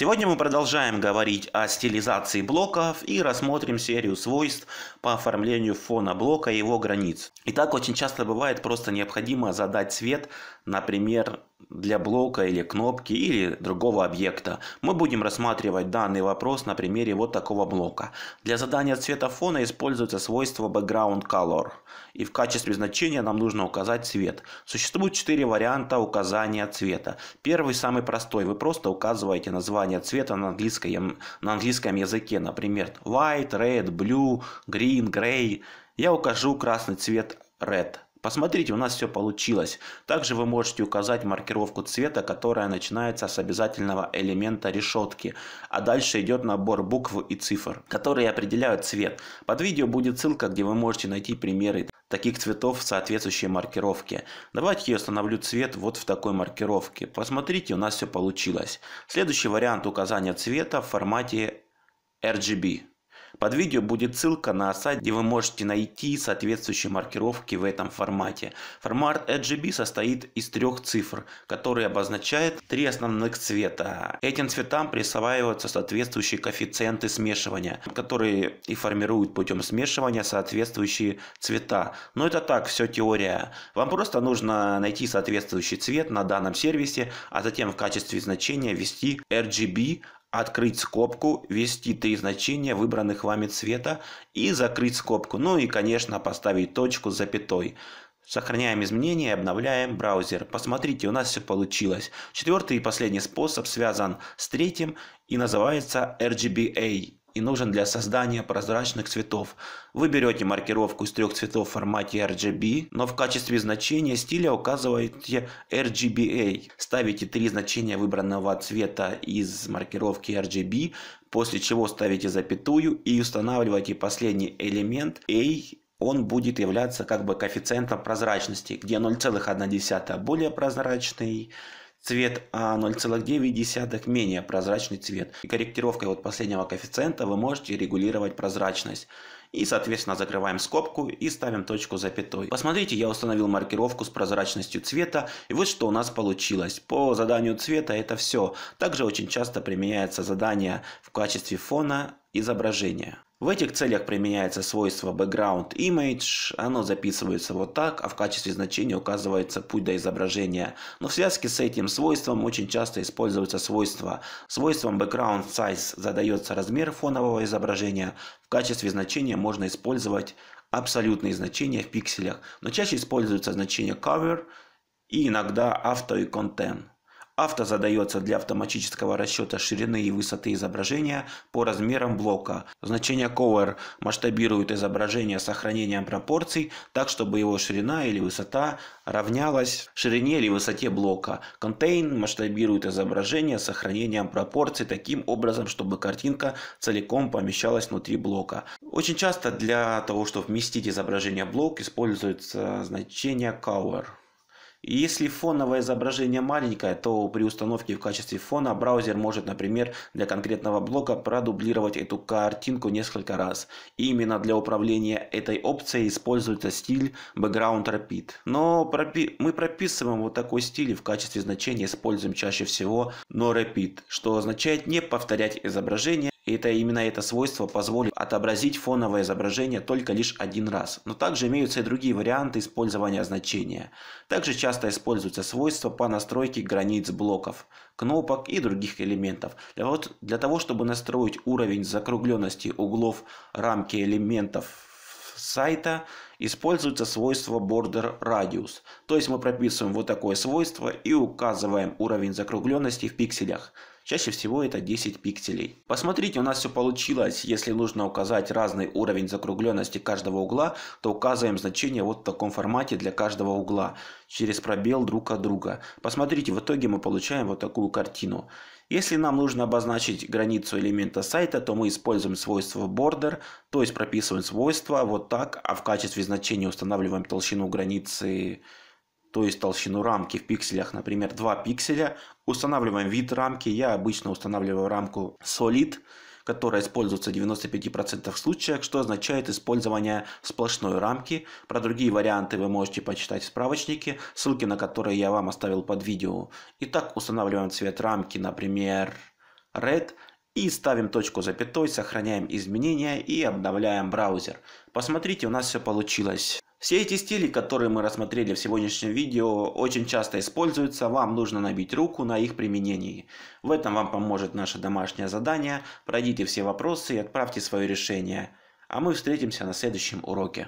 Сегодня мы продолжаем говорить о стилизации блоков и рассмотрим серию свойств по оформлению фона блока и его границ. И так очень часто бывает просто необходимо задать цвет, например, для блока или кнопки или другого объекта. Мы будем рассматривать данный вопрос на примере вот такого блока. Для задания цвета фона используется свойство background color. И в качестве значения нам нужно указать цвет. Существует четыре варианта указания цвета. Первый самый простой. Вы просто указываете название названия цвета на английском, на английском языке, например, white, red, blue, green, gray, я укажу красный цвет red – Посмотрите, у нас все получилось. Также вы можете указать маркировку цвета, которая начинается с обязательного элемента решетки, а дальше идет набор букв и цифр, которые определяют цвет. Под видео будет ссылка, где вы можете найти примеры таких цветов в соответствующей маркировке. Давайте я установлю цвет вот в такой маркировке. Посмотрите, у нас все получилось. Следующий вариант указания цвета в формате RGB. Под видео будет ссылка на сайт, где вы можете найти соответствующие маркировки в этом формате. Формат RGB состоит из трех цифр, которые обозначают три основных цвета. Этим цветам присваиваются соответствующие коэффициенты смешивания, которые и формируют путем смешивания соответствующие цвета. Но это так, все теория. Вам просто нужно найти соответствующий цвет на данном сервисе, а затем в качестве значения ввести RGB, открыть скобку, ввести три значения выбранных вами цвета и закрыть скобку. Ну и, конечно, поставить точку с запятой. Сохраняем изменения и обновляем браузер. Посмотрите, у нас все получилось. Четвертый и последний способ связан с третьим и называется RGBA и нужен для создания прозрачных цветов. Вы берете маркировку из трех цветов в формате RGB, но в качестве значения стиля указываете RGBA. Ставите три значения выбранного цвета из маркировки RGB, после чего ставите запятую и устанавливаете последний элемент A он будет являться как бы коэффициентом прозрачности, где 0,1 более прозрачный, цвет А0,9 менее прозрачный цвет. И корректировкой вот последнего коэффициента вы можете регулировать прозрачность и, соответственно, закрываем скобку и ставим точку запятой. Посмотрите, я установил маркировку с прозрачностью цвета, и вот что у нас получилось. По заданию цвета это все. Также очень часто применяется задание в качестве фона изображения. В этих целях применяется свойство background image, оно записывается вот так, а в качестве значения указывается путь до изображения. Но в связке с этим свойством очень часто используется свойство. Свойством background size задается размер фонового изображения, в качестве значения можно использовать абсолютные значения в пикселях, но чаще используются значения cover и иногда auto и content. Авто задается для автоматического расчета ширины и высоты изображения по размерам блока. Значение Cover масштабирует изображение с сохранением пропорций, так чтобы его ширина или высота равнялась ширине или высоте блока. Contain масштабирует изображение с сохранением пропорций таким образом, чтобы картинка целиком помещалась внутри блока. Очень часто для того, чтобы вместить изображение в блок, используется значение Cover если фоновое изображение маленькое, то при установке в качестве фона браузер может, например, для конкретного блока продублировать эту картинку несколько раз. И именно для управления этой опцией используется стиль Background Repeat. Но пропи мы прописываем вот такой стиль и в качестве значения используем чаще всего No Repeat, что означает не повторять изображение, и это именно это свойство позволит отобразить фоновое изображение только лишь один раз. Но также имеются и другие варианты использования значения. Также часто используются свойства по настройке границ блоков, кнопок и других элементов. Для, вот, для того, чтобы настроить уровень закругленности углов рамки элементов сайта используется свойство border radius. То есть мы прописываем вот такое свойство и указываем уровень закругленности в пикселях. Чаще всего это 10 пикселей. Посмотрите, у нас все получилось. Если нужно указать разный уровень закругленности каждого угла, то указываем значение вот в таком формате для каждого угла, через пробел друг от друга. Посмотрите, в итоге мы получаем вот такую картину. Если нам нужно обозначить границу элемента сайта, то мы используем свойство border, то есть прописываем свойство вот так, а в качестве значения устанавливаем толщину границы то есть толщину рамки в пикселях, например, 2 пикселя. Устанавливаем вид рамки. Я обычно устанавливаю рамку Solid, которая используется в 95% случаев, что означает использование сплошной рамки. Про другие варианты вы можете почитать в справочнике, ссылки на которые я вам оставил под видео. Итак, устанавливаем цвет рамки, например, Red, и ставим точку запятой, сохраняем изменения и обновляем браузер. Посмотрите, у нас все получилось. Все эти стили, которые мы рассмотрели в сегодняшнем видео, очень часто используются, вам нужно набить руку на их применении. В этом вам поможет наше домашнее задание, пройдите все вопросы и отправьте свое решение. А мы встретимся на следующем уроке.